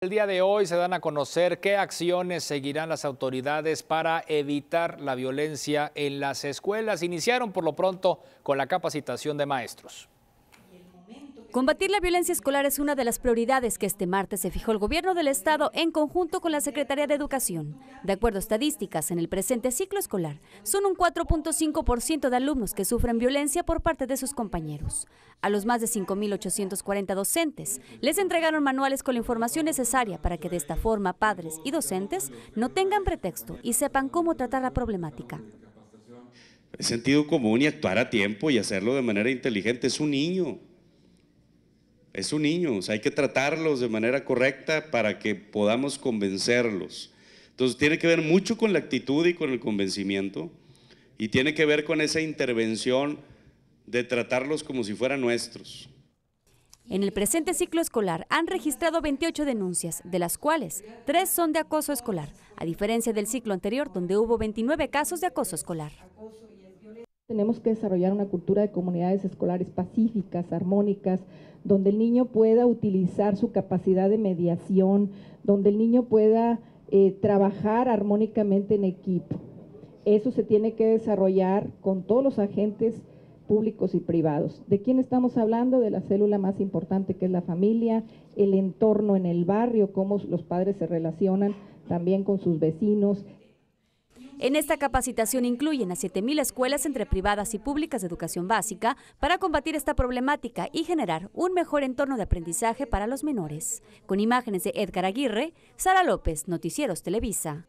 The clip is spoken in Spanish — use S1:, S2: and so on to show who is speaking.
S1: El día de hoy se dan a conocer qué acciones seguirán las autoridades para evitar la violencia en las escuelas. Iniciaron por lo pronto con la capacitación de maestros.
S2: Combatir la violencia escolar es una de las prioridades que este martes se fijó el gobierno del estado en conjunto con la Secretaría de Educación. De acuerdo a estadísticas, en el presente ciclo escolar son un 4.5% de alumnos que sufren violencia por parte de sus compañeros. A los más de 5.840 docentes les entregaron manuales con la información necesaria para que de esta forma padres y docentes no tengan pretexto y sepan cómo tratar la problemática
S1: El sentido común y actuar a tiempo y hacerlo de manera inteligente. Es un niño, es un niño, hay que tratarlos de manera correcta para que podamos convencerlos. Entonces tiene que ver mucho con la actitud y con el convencimiento y tiene que ver con esa intervención de tratarlos como si fueran nuestros.
S2: En el presente ciclo escolar han registrado 28 denuncias, de las cuales 3 son de acoso escolar, a diferencia del ciclo anterior donde hubo 29 casos de acoso escolar.
S3: Tenemos que desarrollar una cultura de comunidades escolares pacíficas, armónicas, donde el niño pueda utilizar su capacidad de mediación, donde el niño pueda eh, trabajar armónicamente en equipo. Eso se tiene que desarrollar con todos los agentes públicos y privados. ¿De quién estamos hablando? De la célula más importante que es la familia, el entorno en el barrio, cómo los padres se relacionan también con sus vecinos,
S2: en esta capacitación incluyen a 7.000 escuelas entre privadas y públicas de educación básica para combatir esta problemática y generar un mejor entorno de aprendizaje para los menores. Con imágenes de Edgar Aguirre, Sara López, Noticieros Televisa.